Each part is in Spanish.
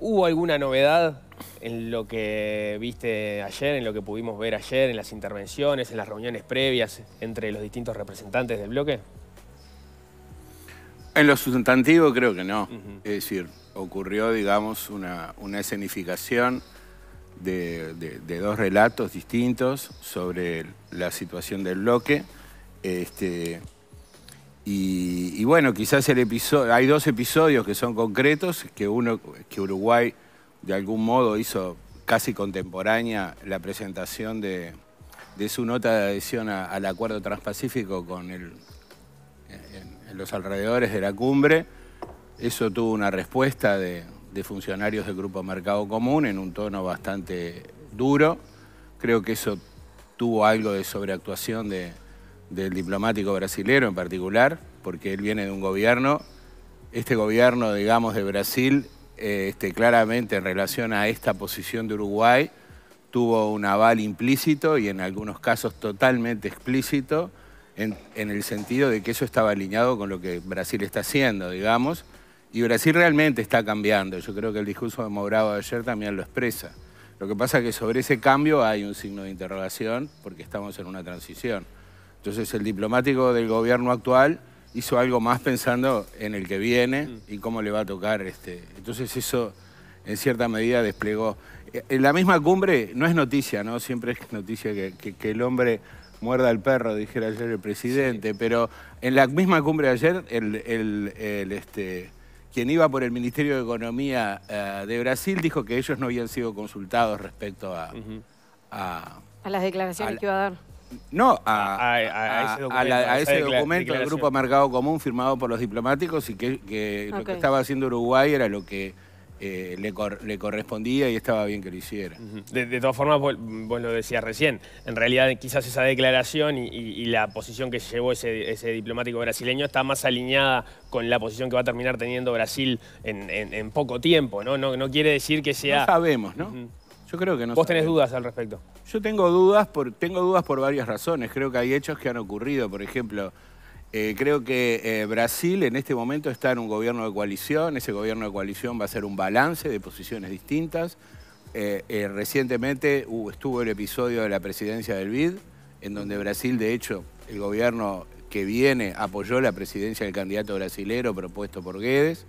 ¿Hubo alguna novedad en lo que viste ayer, en lo que pudimos ver ayer, en las intervenciones, en las reuniones previas entre los distintos representantes del bloque? En lo sustantivo creo que no. Es decir, ocurrió, digamos, una, escenificación de, de, dos relatos distintos sobre la situación del bloque. Este, y, bueno, quizás el episodio, hay dos episodios que son concretos, que uno que Uruguay de algún modo hizo casi contemporánea la presentación de, su nota de adhesión al acuerdo transpacífico con el, en, los alrededores de la cumbre. Eso tuvo una respuesta de, de funcionarios del Grupo Mercado Común en un tono bastante duro. Creo que eso tuvo algo de sobreactuación de, del diplomático brasilero en particular, porque él viene de un gobierno, este gobierno, digamos, de Brasil, eh, este, claramente en relación a esta posición de Uruguay, tuvo un aval implícito y en algunos casos totalmente explícito, en, el sentido de que eso estaba alineado con lo que Brasil está haciendo, digamos, y Brasil realmente está cambiando. Yo creo que el discurso de Mourado ayer también lo expresa. Lo que pasa es que sobre ese cambio hay un signo de interrogación porque estamos en una transición. Entonces el diplomático del gobierno actual hizo algo más pensando en el que viene mm. y cómo le va a tocar. Este. Entonces eso en cierta medida desplegó. Eh, en la misma cumbre no es noticia, ¿no? Siempre es noticia que, el hombre muerda al perro, dijera ayer el presidente, pero en la misma cumbre de ayer, el, el, este, quien iba por el Ministerio de Economía eh, de Brasil dijo que ellos no habían sido consultados respecto a, a, las declaraciones que iba a dar. No, a, ese documento, del Grupo Mercado Común firmado por los diplomáticos y que, lo que estaba haciendo Uruguay era lo que eh, le, correspondía y estaba bien que lo hiciera. de, todas formas, vos, lo decías recién, en realidad quizás esa declaración y, la posición que llevó ese, diplomático brasileño está más alineada con la posición que va a terminar teniendo Brasil en, poco tiempo, ¿no? ¿no? quiere decir que sea... No sabemos, ¿no? Yo ¿Vos tenés dudas al respecto? Yo tengo dudas por, tengo dudas por varias razones. Creo que hay hechos que han ocurrido. Por ejemplo, eh, creo que eh, Brasil en este momento está en un gobierno de coalición. Ese gobierno de coalición va a ser un balance de posiciones distintas. Eh, recientemente uh, estuvo el episodio de la presidencia del BID, en donde Brasil, de hecho, el gobierno que viene apoyó la presidencia del candidato brasilero propuesto por Guedes.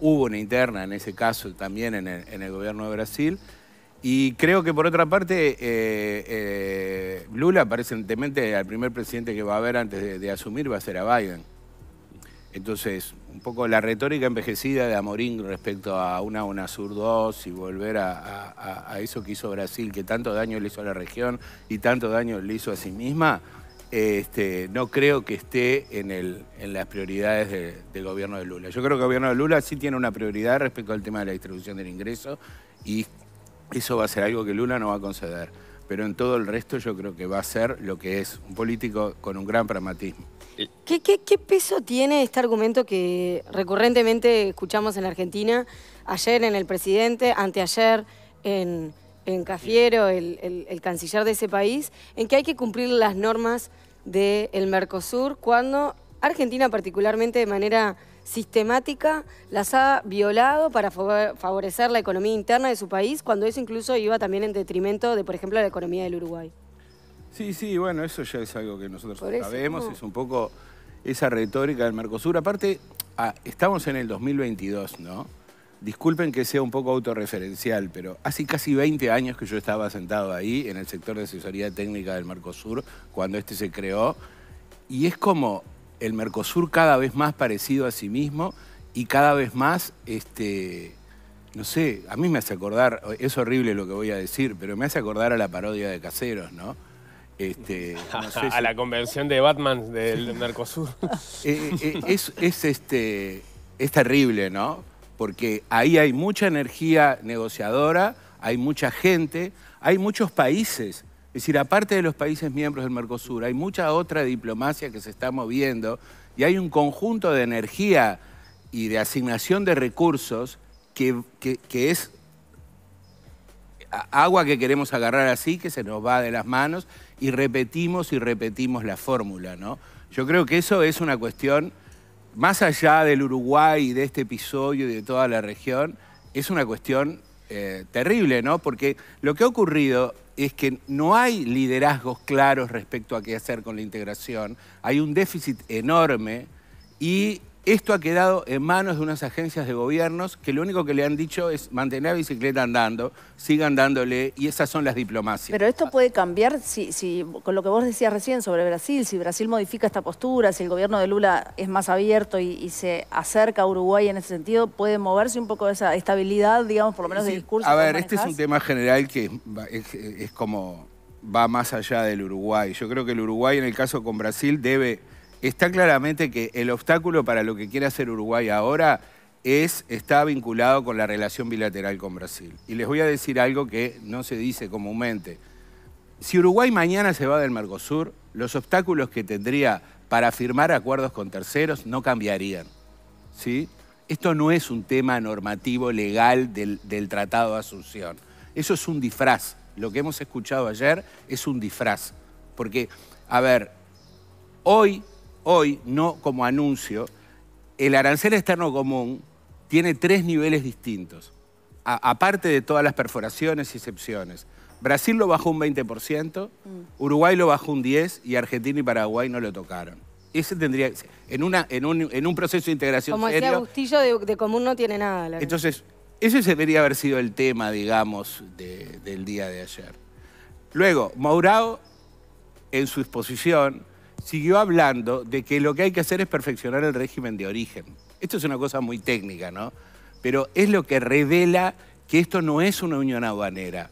Hubo una interna en ese caso también en en el gobierno de Brasil. Y creo que por otra parte, eh, eh Lula aparentemente al primer presidente que va a haber antes de, asumir va a ser a Biden. Entonces, un poco la retórica envejecida de Amorín respecto a una UNASUR 2 y volver a, eso que hizo Brasil, que tanto daño le hizo a la región y tanto daño le hizo a sí misma, este, no creo que esté en, el, en las prioridades del gobierno de Lula. Yo creo que el gobierno de Lula sí tiene una prioridad respecto al tema de la distribución del ingreso y eso va a ser algo que Lula no va a conceder. Pero en todo el resto yo creo que va a ser lo que es un político con un gran pragmatismo. ¿Qué, peso tiene este argumento que recurrentemente escuchamos en la Argentina? Ayer en el presidente, anteayer en, Cafiero, el, canciller de ese país, en que hay que cumplir las normas del Mercosur cuando Argentina particularmente de manera sistemática las ha violado para favorecer la economía interna de su país, cuando eso incluso iba también en detrimento de, por ejemplo, la economía del Uruguay. Sí, sí, bueno, eso ya es algo que nosotros sabemos, es un poco esa retórica del Mercosur. Aparte, ah, estamos en el 2022, ¿no? Disculpen que sea un poco autorreferencial, pero hace casi 20 años que yo estaba sentado ahí en el sector de asesoría técnica del Mercosur, cuando este se creó, y es como el Mercosur cada vez más parecido a sí mismo y cada vez más, este, no sé, a mí me hace acordar, es horrible lo que voy a decir, pero me hace acordar a la parodia de Caseros, ¿no? Este, A la convención de Batman del Mercosur. Eh, eh, es, es, este, es terrible, ¿no? Porque ahí hay mucha energía negociadora, hay mucha gente, hay muchos países es decir, aparte de los países miembros del Mercosur, hay mucha otra diplomacia que se está moviendo y hay un conjunto de energía y de asignación de recursos que, es agua que queremos agarrar así, que se nos va de las manos y repetimos y repetimos la fórmula, ¿no? Yo creo que eso es una cuestión, más allá del Uruguay y de este episodio y de toda la región, es una cuestión eh, terrible, ¿no? Porque lo que ha ocurrido es que no hay liderazgos claros respecto a qué hacer con la integración, hay un déficit enorme y esto ha quedado en manos de unas agencias de gobiernos que lo único que le han dicho es mantener la bicicleta andando, sigan dándole, y esas son las diplomacias. Pero esto puede cambiar si, con lo que vos decías recién sobre Brasil, si Brasil modifica esta postura, si el gobierno de Lula es más abierto y, se acerca a Uruguay en ese sentido, puede moverse un poco esa estabilidad, digamos, por lo menos de discurso. A ver, este es un tema general que es como va más allá del Uruguay. Yo creo que el Uruguay, en el caso con Brasil, debe está claramente que el obstáculo para lo que quiere hacer Uruguay ahora es, está vinculado con la relación bilateral con Brasil. Y les voy a decir algo que no se dice comúnmente. Si Uruguay mañana se va del Mercosur, los obstáculos que tendría para firmar acuerdos con terceros no cambiarían. ¿sí? Esto no es un tema normativo legal del, del Tratado de Asunción. Eso es un disfraz. Lo que hemos escuchado ayer es un disfraz. Porque, a ver, hoy hoy, no como anuncio, el arancel externo común tiene tres niveles distintos, aparte de todas las perforaciones y excepciones. Brasil lo bajó un 20%, mm. Uruguay lo bajó un 10% y Argentina y Paraguay no lo tocaron. Ese tendría en, una, en, un, proceso de integración Como decía Bustillo, de, común no tiene nada. entonces, ese debería haber sido el tema, digamos, del día de ayer. Luego, Mourao, en su exposición, siguió hablando de que lo que hay que hacer es perfeccionar el régimen de origen. Esto es una cosa muy técnica, ¿no? Pero es lo que revela que esto no es una unión aduanera.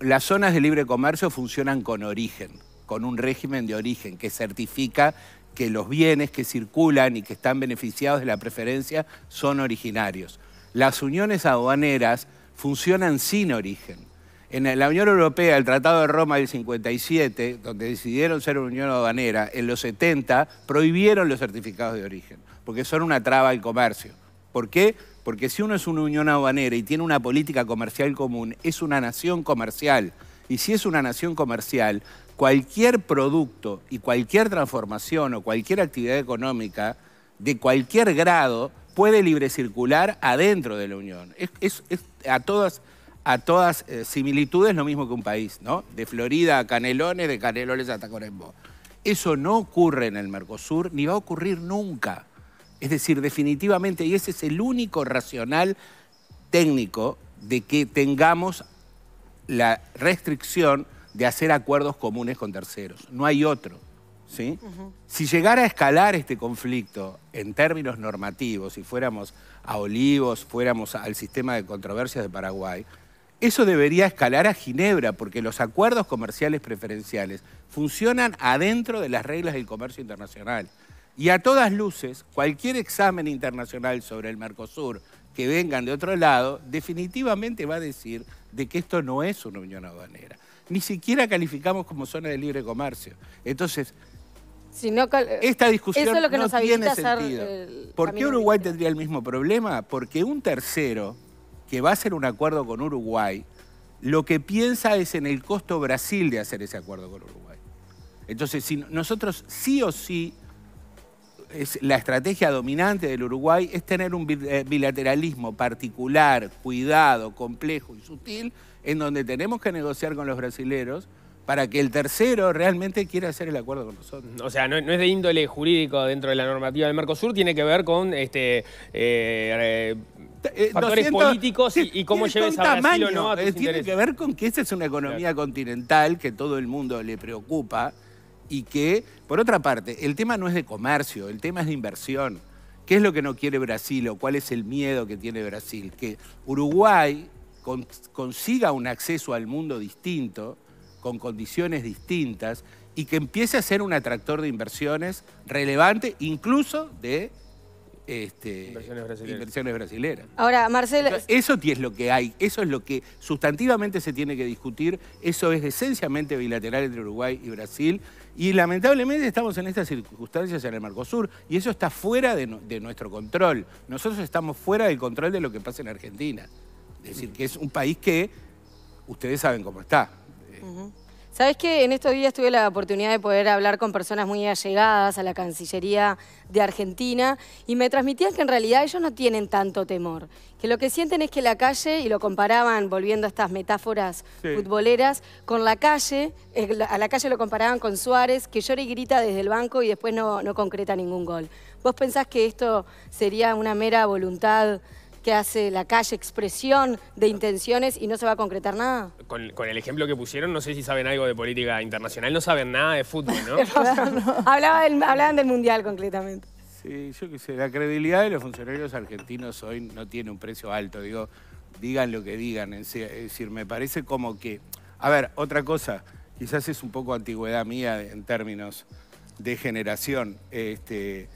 Las zonas de libre comercio funcionan con origen, con un régimen de origen que certifica que los bienes que circulan y que están beneficiados de la preferencia son originarios. Las uniones aduaneras funcionan sin origen en la Unión Europea, el Tratado de Roma del 57, donde decidieron ser una unión aduanera, en los 70 prohibieron los certificados de origen, porque son una traba al comercio. ¿Por qué? Porque si uno es una unión aduanera y tiene una política comercial común, es una nación comercial. Y si es una nación comercial, cualquier producto y cualquier transformación o cualquier actividad económica de cualquier grado puede libre circular adentro de la Unión. es a todas a todas eh, similitudes lo mismo que un país, ¿no? De Florida a Canelones, de Canelones hasta Corembo. Eso no ocurre en el Mercosur, ni va a ocurrir nunca. Es decir, definitivamente, y ese es el único racional técnico de que tengamos la restricción de hacer acuerdos comunes con terceros. No hay otro. ¿sí? Si llegara a escalar este conflicto en términos normativos, si fuéramos a Olivos, fuéramos al sistema de controversias de Paraguay, eso debería escalar a Ginebra, porque los acuerdos comerciales preferenciales funcionan adentro de las reglas del comercio internacional. Y a todas luces, cualquier examen internacional sobre el Mercosur que vengan de otro lado, definitivamente va a decir de que esto no es una unión aduanera. Ni siquiera calificamos como zona de libre comercio. Entonces, si esta discusión lo no tiene sentido. ¿Por qué Uruguay tendría el mismo problema? Porque un tercero que va a hacer un acuerdo con Uruguay, lo que piensa es en el costo Brasil de hacer ese acuerdo con Uruguay. Entonces, si nosotros sí o sí, la estrategia dominante del Uruguay es tener un eh, bilateralismo particular, cuidado, complejo y sutil, en donde tenemos que negociar con los brasileros para que el tercero realmente quiera hacer el acuerdo con nosotros. O sea, no, es de índole jurídico dentro de la normativa del Mercosur, tiene que ver con este, eh, eh, eh, políticos y, cómo lleves a Brasil no eh, Tiene que ver con que esta es una economía continental que todo el mundo le preocupa y que, por otra parte, el tema no es de comercio, el tema es de inversión. ¿Qué es lo que no quiere Brasil o cuál es el miedo que tiene Brasil? Que Uruguay consiga un acceso al mundo distinto, con condiciones distintas, y que empiece a ser un atractor de inversiones relevante, incluso de este, inversiones, brasileras. Ahora, Marcelo... Eso es lo que hay, eso es lo que sustantivamente se tiene que discutir, eso es esencialmente bilateral entre Uruguay y Brasil, y lamentablemente estamos en estas circunstancias en el Mercosur, y eso está fuera de, nuestro control. Nosotros estamos fuera del control de lo que pasa en Argentina. Es decir, que es un país que ustedes saben cómo está. ¿Sabés que en estos días tuve la oportunidad de poder hablar con personas muy allegadas a la Cancillería de Argentina y me transmitían que en realidad ellos no tienen tanto temor, que lo que sienten es que la calle, y lo comparaban, volviendo a estas metáforas futboleras, con la calle, a la calle lo comparaban con Suárez, que llora y grita desde el banco y después no, no concreta ningún gol. ¿Vos pensás que esto sería una mera voluntad que hace la calle expresión de intenciones y no se va a concretar nada. Con, el ejemplo que pusieron, no sé si saben algo de política internacional, no saben nada de fútbol, ¿no? hablaban del Mundial concretamente. Sí, yo qué sé, la credibilidad de los funcionarios argentinos hoy no tiene un precio alto, digo, digan lo que digan, es decir, me parece como que... A ver, otra cosa, quizás es un poco antigüedad mía en términos de generación, este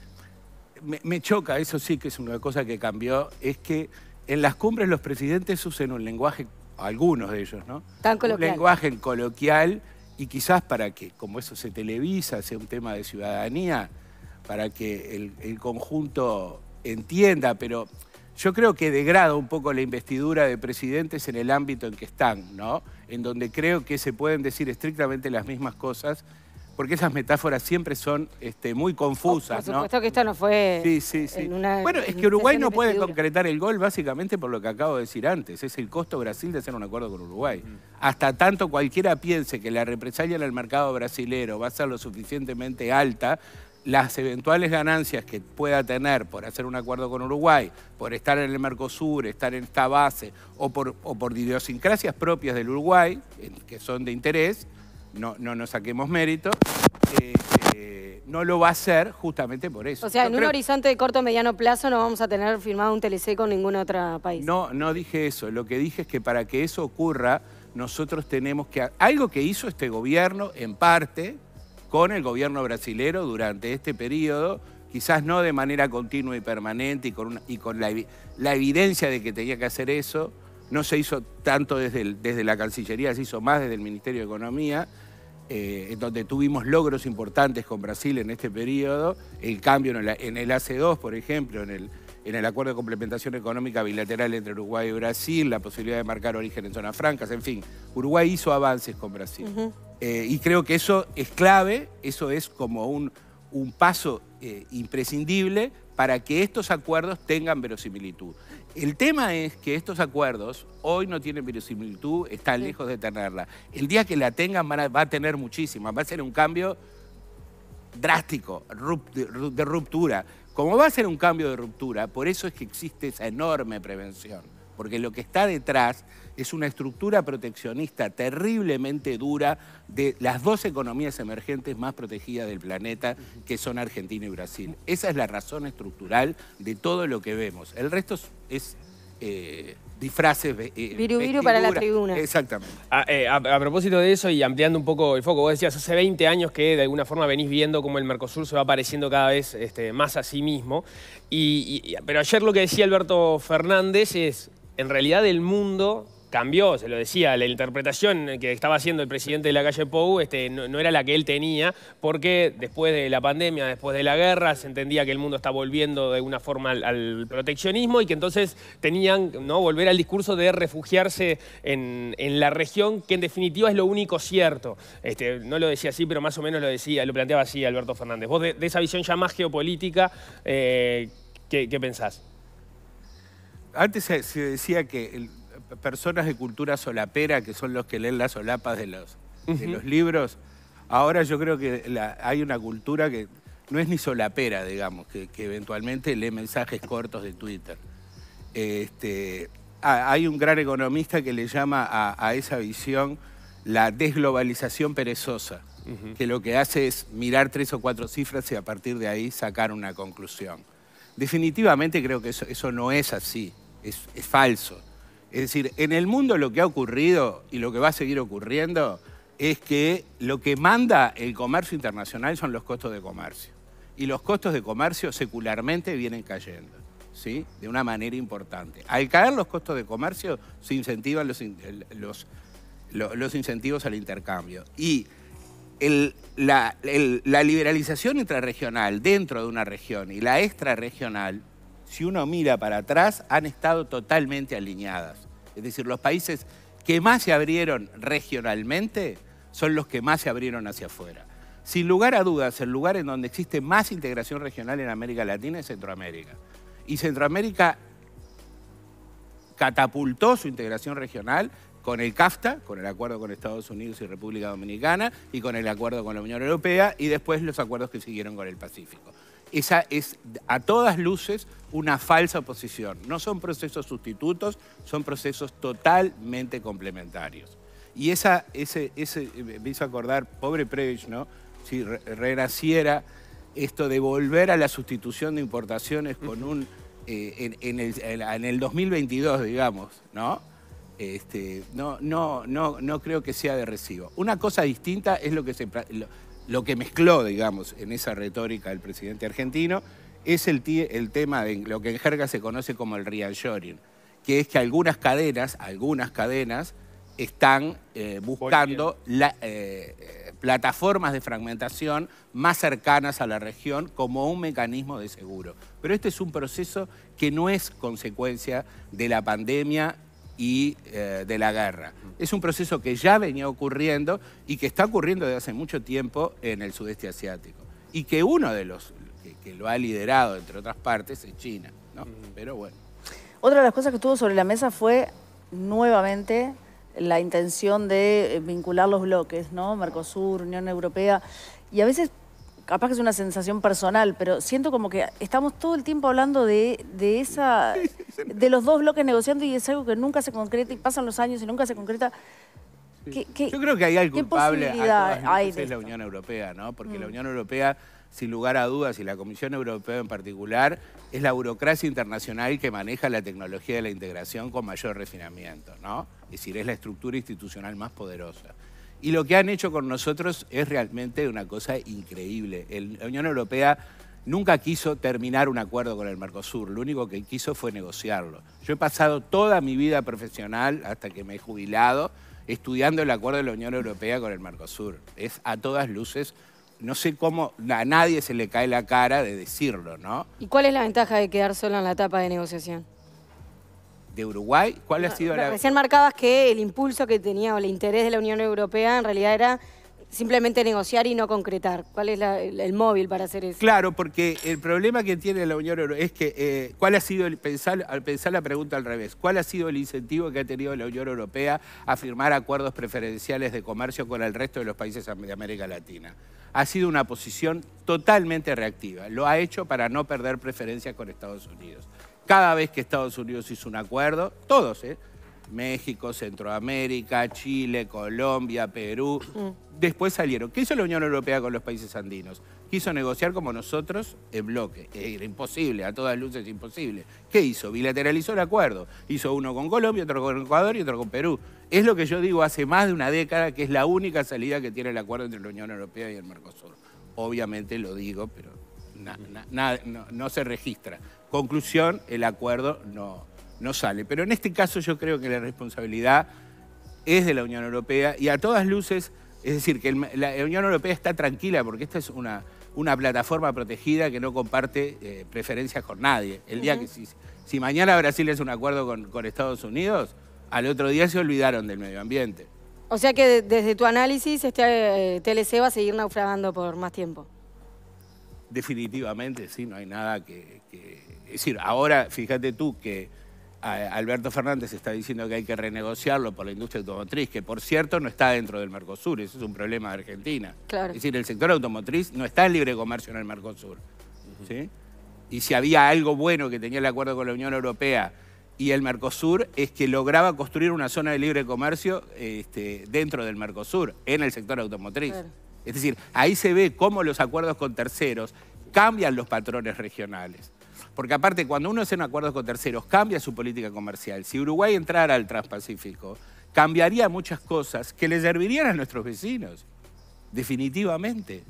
me, choca, eso sí que es una cosa que cambió, es que en las cumbres los presidentes usen un lenguaje, algunos de ellos, ¿no? Un lenguaje coloquial y quizás para que, como eso se televisa, sea un tema de ciudadanía, para que el, el conjunto entienda, pero yo creo que degrada un poco la investidura de presidentes en el ámbito en que están, ¿no? En donde creo que se pueden decir estrictamente las mismas cosas porque esas metáforas siempre son este, muy confusas. por supuesto que esto no fue. Sí, sí, sí. una, bueno, es que Uruguay no puede concretar el gol básicamente por lo que acabo de decir antes. Es el costo Brasil de hacer un acuerdo con Uruguay. Hasta tanto cualquiera piense que la represalia en el mercado brasilero va a ser lo suficientemente alta, las eventuales ganancias que pueda tener por hacer un acuerdo con Uruguay, por estar en el Mercosur, estar en esta base, o por, o por idiosincrasias propias del Uruguay, que son de interés, no, no nos saquemos mérito, eh, no lo va a hacer justamente por eso. O sea, en un horizonte de corto o mediano plazo no vamos a tener firmado un TLC con ningún otro país. No, no dije eso. Lo que dije es que para que eso ocurra, nosotros tenemos que... Algo que hizo este gobierno, en parte, con el gobierno brasilero durante este periodo, quizás no de manera continua y permanente y con, y con la, evidencia de que tenía que hacer eso, no se hizo tanto desde, desde la Cancillería, se hizo más desde el Ministerio de Economía, eh, en donde tuvimos logros importantes con Brasil en este periodo, el cambio en el, AC2, por ejemplo, en el, en el Acuerdo de Complementación Económica Bilateral entre Uruguay y Brasil, la posibilidad de marcar origen en zonas francas, en fin, Uruguay hizo avances con Brasil. Eh, y creo que eso es clave, eso es como un, paso eh, imprescindible para que estos acuerdos tengan verosimilitud. El tema es que estos acuerdos hoy no tienen verosimilitud, están lejos de tenerla. El día que la tengan va a tener muchísima, va a ser un cambio drástico, de ruptura. Como va a ser un cambio de ruptura, por eso es que existe esa enorme prevención porque lo que está detrás es una estructura proteccionista terriblemente dura de las dos economías emergentes más protegidas del planeta, que son Argentina y Brasil. Esa es la razón estructural de todo lo que vemos. El resto es... Eh, disfraces. Eh, viru, viru para la tribuna. Exactamente. Ah, eh, a, propósito de eso y ampliando un poco el foco, vos decías hace 20 años que de alguna forma venís viendo cómo el Mercosur se va pareciendo cada vez este, más a sí mismo. pero ayer lo que decía Alberto Fernández es en realidad el mundo cambió, se lo decía, la interpretación que estaba haciendo el presidente de la calle Pou este, no, era la que él tenía, porque después de la pandemia, después de la guerra, se entendía que el mundo está volviendo de alguna forma al, proteccionismo y que entonces tenían ¿no? volver al discurso de refugiarse en, la región, que en definitiva es lo único cierto. Este, no lo decía así, pero más o menos lo decía, lo planteaba así Alberto Fernández. Vos de, esa visión ya más geopolítica, eh, ¿qué pensás? antes se, decía que personas de cultura solapera, que son los que leen las solapas de los, los libros, ahora yo creo que hay una cultura que no es ni solapera, digamos, que, eventualmente lee mensajes cortos de Twitter. Este, hay un gran economista que le llama a, esa visión la desglobalización perezosa, que lo que hace es mirar tres o cuatro cifras y a partir de ahí sacar una conclusión. Definitivamente creo que eso no es así es, falso. Es decir, en el mundo lo que ha ocurrido y lo que va a seguir ocurriendo es que lo que manda el comercio internacional son los costos de comercio. Y los costos de comercio secularmente vienen cayendo, ¿sí? De una manera importante. Al caer los costos de comercio, se incentivan los, los, los, incentivos al intercambio. Y la, la liberalización intrarregional dentro de una región y la extrarregional si uno mira para atrás, han estado totalmente alineadas. Es decir, los países que más se abrieron regionalmente son los que más se abrieron hacia afuera. Sin lugar a dudas, el lugar en donde existe más integración regional en América Latina es Centroamérica. Y Centroamérica catapultó su integración regional con el CAFTA, con el acuerdo con Estados Unidos y República Dominicana, y con el acuerdo con la Unión Europea, y después los acuerdos que siguieron con el Pacífico esa es a todas luces una falsa oposición. No son procesos sustitutos, son procesos totalmente complementarios. Y esa, ese, ese, eh, me hizo acordar, pobre Previch, ¿no? Si renaciera esto de volver a la sustitución de importaciones con un, eh, en, el, 2022, digamos, ¿no? Este, no, no, no, no creo que sea de recibo. Una cosa distinta es lo que se, lo que mezcló, digamos, en esa retórica del presidente argentino es el, el tema de lo que en jerga se conoce como el reassuring, que es que algunas cadenas, algunas cadenas, están eh, buscando eh, eh, plataformas de fragmentación más cercanas a la región como un mecanismo de seguro. Pero este es un proceso que no es consecuencia de la pandemia y eh, de la guerra. Es un proceso que ya venía ocurriendo y que está ocurriendo desde hace mucho tiempo en el sudeste asiático. Y que uno de los que, lo ha liderado, entre otras partes, es China. Pero bueno. Otra de las cosas que estuvo sobre la mesa fue nuevamente la intención de eh, vincular los bloques, ¿no? Mercosur, Unión Europea. Y a veces capaz que es una sensación personal, pero siento como que estamos todo el tiempo hablando de, esa, de los dos bloques negociando y es algo que nunca se concreta y pasan los años y nunca se concreta. Yo creo que hay algo culpable a es la Unión Europea, ¿no? Porque la mm. Unión Europea, sin lugar a dudas, y la Comisión Europea en particular, es la burocracia internacional que maneja la tecnología de la integración con mayor refinamiento, ¿no? Es decir, es la estructura institucional más poderosa. Y lo que han hecho con nosotros es realmente una cosa increíble. la Unión Europea nunca quiso terminar un acuerdo con el Mercosur, lo único que quiso fue negociarlo. Yo he pasado toda mi vida profesional, hasta que me he jubilado, estudiando el acuerdo de la Unión Europea con el Mercosur. Es a todas luces, no sé cómo, a nadie se le cae la cara de decirlo, ¿no? ¿Y cuál es la ventaja de quedar solo en la etapa de negociación? de Uruguay. ¿Cuál ha sido la...? Recién marcabas que el impulso que tenía o el interés de la Unión Europea en realidad era simplemente negociar y no concretar. ¿Cuál es el, móvil para hacer eso? Claro, porque el problema que tiene la Unión Europea es que, eh, ¿cuál ha sido, el, pensar, al pensar la pregunta al revés, cuál ha sido el incentivo que ha tenido la Unión Europea a firmar acuerdos preferenciales de comercio con el resto de los países de América Latina? Ha sido una posición totalmente reactiva. Lo ha hecho para no perder preferencias con Estados Unidos. Cada vez que Estados Unidos hizo un acuerdo, todos, ¿eh? México, Centroamérica, Chile, Colombia, Perú, mm. después salieron. ¿Qué hizo la Unión Europea con los países andinos? Quiso negociar como nosotros en bloque. Era imposible, a todas luces imposible. ¿Qué hizo? Bilateralizó el acuerdo. Hizo uno con Colombia, otro con Ecuador y otro con Perú. Es lo que yo digo hace más de una década que es la única salida que tiene el acuerdo entre la Unión Europea y el Mercosur. Obviamente lo digo, pero no se registra. Conclusión, el acuerdo no, no sale. Pero en este caso yo creo que la responsabilidad es de la Unión Europea y a todas luces, es decir, que la, Unión Europea está tranquila porque esta es una, una plataforma protegida que no comparte eh, preferencias con nadie. El día que si, mañana Brasil hace un acuerdo con, Estados Unidos, al otro día se olvidaron del medio ambiente. O sea que desde tu análisis, este eh, TLC va a seguir naufragando por más tiempo. Definitivamente, sí, no hay nada que, es decir, ahora fíjate tú que Alberto Fernández está diciendo que hay que renegociarlo por la industria automotriz, que por cierto no está dentro del Mercosur, eso es un problema de Argentina. Es decir, el sector automotriz no está en libre comercio en el Mercosur. Y si había algo bueno que tenía el acuerdo con la Unión Europea y el Mercosur es que lograba construir una zona de libre comercio este, dentro del Mercosur, en el sector automotriz. Es decir, ahí se ve cómo los acuerdos con terceros cambian los patrones regionales. Porque aparte, cuando uno hace un acuerdo con terceros, cambia su política comercial. Si Uruguay entrara al Transpacífico, cambiaría muchas cosas que le servirían a nuestros vecinos, definitivamente.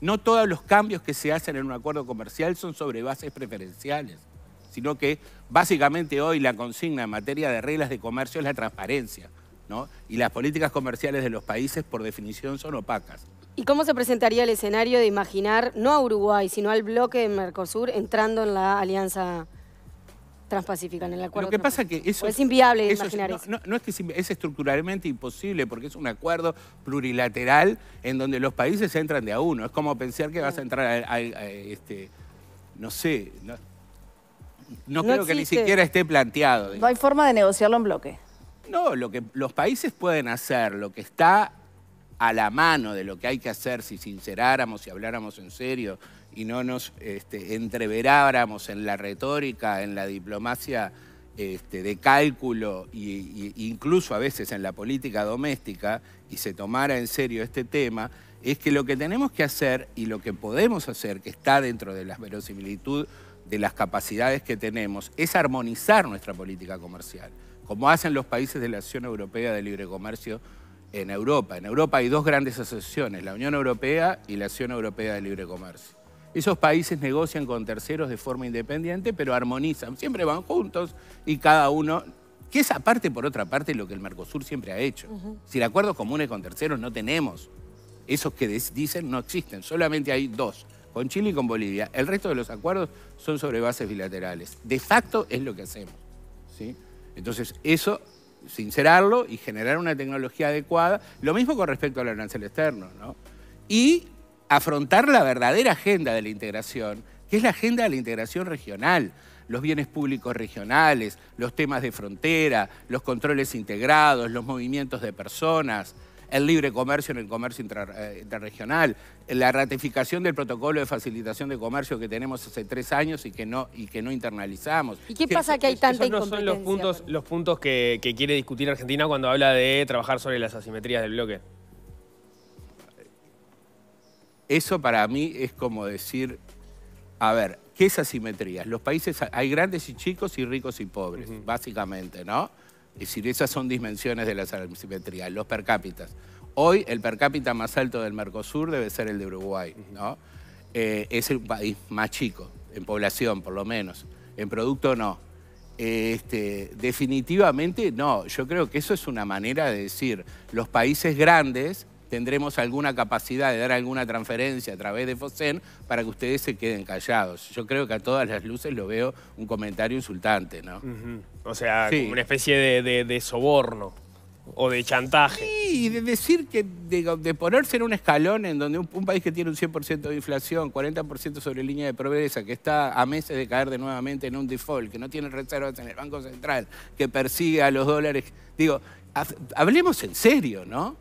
No todos los cambios que se hacen en un acuerdo comercial son sobre bases preferenciales, sino que básicamente hoy la consigna en materia de reglas de comercio es la transparencia, Y las políticas comerciales de los países por definición son opacas. ¿Y cómo se presentaría el escenario de imaginar no a Uruguay, sino al bloque de Mercosur entrando en la alianza Transpacífica, en el acuerdo? Lo que pasa que eso es inviable imaginar eso es, no, es que es, estructuralmente imposible, porque es un acuerdo plurilateral en donde los países entran de a uno. Es como pensar que vas a mm. entrar al. Este, no sé, no, creo que ni siquiera esté planteado. No hay forma de negociarlo en bloque. No, lo que los países pueden hacer, lo que está a la mano de lo que hay que hacer si sinceráramos, y habláramos en serio y no nos este, entreveráramos en la retórica, en la diplomacia este, de cálculo e incluso a veces en la política doméstica y se tomara en serio este tema, es que lo que tenemos que hacer y lo que podemos hacer, que está dentro de la verosimilitud de las capacidades que tenemos, es armonizar nuestra política comercial, como hacen los países de la Acción Europea de Libre Comercio en Europa. En Europa hay dos grandes asociaciones, la Unión Europea y la Acción Europea de Libre Comercio. Esos países negocian con terceros de forma independiente, pero armonizan, siempre van juntos y cada uno... Que es aparte, por otra parte, lo que el Mercosur siempre ha hecho. Si el acuerdo acuerdos comunes con terceros no tenemos, esos que dicen no existen, solamente hay dos, con Chile y con Bolivia. El resto de los acuerdos son sobre bases bilaterales. De facto es lo que hacemos. ¿sí? Entonces, eso sincerarlo y generar una tecnología adecuada. Lo mismo con respecto al arancel externo, ¿no? Y afrontar la verdadera agenda de la integración, que es la agenda de la integración regional los bienes públicos regionales, los temas de frontera, los controles integrados, los movimientos de personas, el libre comercio en el comercio eh, interregional, la ratificación del protocolo de facilitación de comercio que tenemos hace tres años y que no, y que no internalizamos. ¿Y qué pasa que hay tanta Esos no son los puntos, los puntos que, quiere discutir Argentina cuando habla de trabajar sobre las asimetrías del bloque? Eso para mí es como decir, a ver, ¿qué es asimetría? Los países, hay grandes y chicos y ricos y pobres, básicamente, ¿no? Es decir, esas son dimensiones de la asimetría, los per cápitas. Hoy el per cápita más alto del Mercosur debe ser el de Uruguay, ¿no? Eh, es el país más chico, en población por lo menos, en producto no. Este, definitivamente no, yo creo que eso es una manera de decir, los países grandes tendremos alguna capacidad de dar alguna transferencia a través de FOSEN para que ustedes se queden callados. Yo creo que a todas las luces lo veo un comentario insultante, ¿no? O sea, como una especie de, soborno o de chantaje. Sí, de decir que, de, ponerse en un escalón en donde un, país que tiene un 100% de inflación, 40% sobre línea de pobreza, que está a meses de caer de nuevamente en un default, que no tiene reservas en el Banco Central, que persigue a los dólares. Digo, hablemos en serio, ¿no?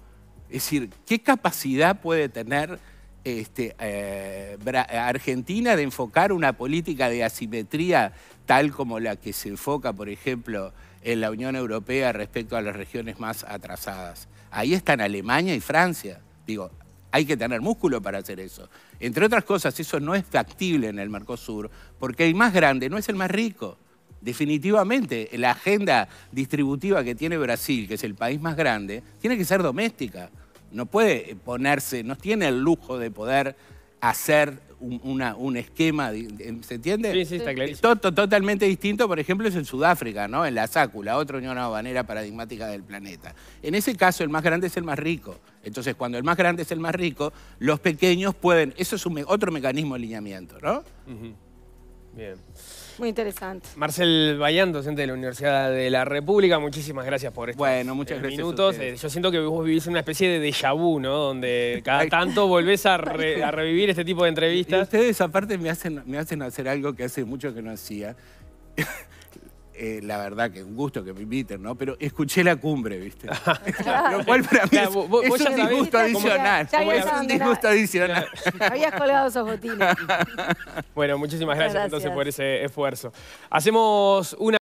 Es decir, ¿qué capacidad puede tener este, eh, Argentina de enfocar una política de asimetría tal como la que se enfoca, por ejemplo, en la Unión Europea respecto a las regiones más atrasadas? Ahí están Alemania y Francia. Digo, hay que tener músculo para hacer eso. Entre otras cosas, eso no es factible en el Mercosur, porque el más grande no es el más rico. Definitivamente, la agenda distributiva que tiene Brasil, que es el país más grande, tiene que ser doméstica. No puede ponerse, no tiene el lujo de poder hacer un, una, un esquema, ¿se entiende? Sí, sí, está claro. totalmente distinto, por ejemplo, es en Sudáfrica, ¿no? En la Sácula, otra unión habanera paradigmática del planeta. En ese caso, el más grande es el más rico. Entonces, cuando el más grande es el más rico, los pequeños pueden... Eso es otro mecanismo de alineamiento, ¿no? Bien. Muy interesante. Marcel Bayán, docente de la Universidad de la República, muchísimas gracias por estos bueno, muchas eh, gracias minutos. Eh, yo siento que vos vivís una especie de déjà vu, ¿no? Donde cada tanto volvés a, revivir este tipo de entrevistas. ustedes aparte me hacen, me hacen hacer algo que hace mucho que no hacía. Eh, la verdad que es un gusto que me inviten, ¿no? Pero escuché la cumbre, ¿viste? Lo cual para mí es, un disgusto adicional. es un adicional. Habías colgado esos botines. bueno, muchísimas gracias, gracias, entonces por ese esfuerzo. Hacemos una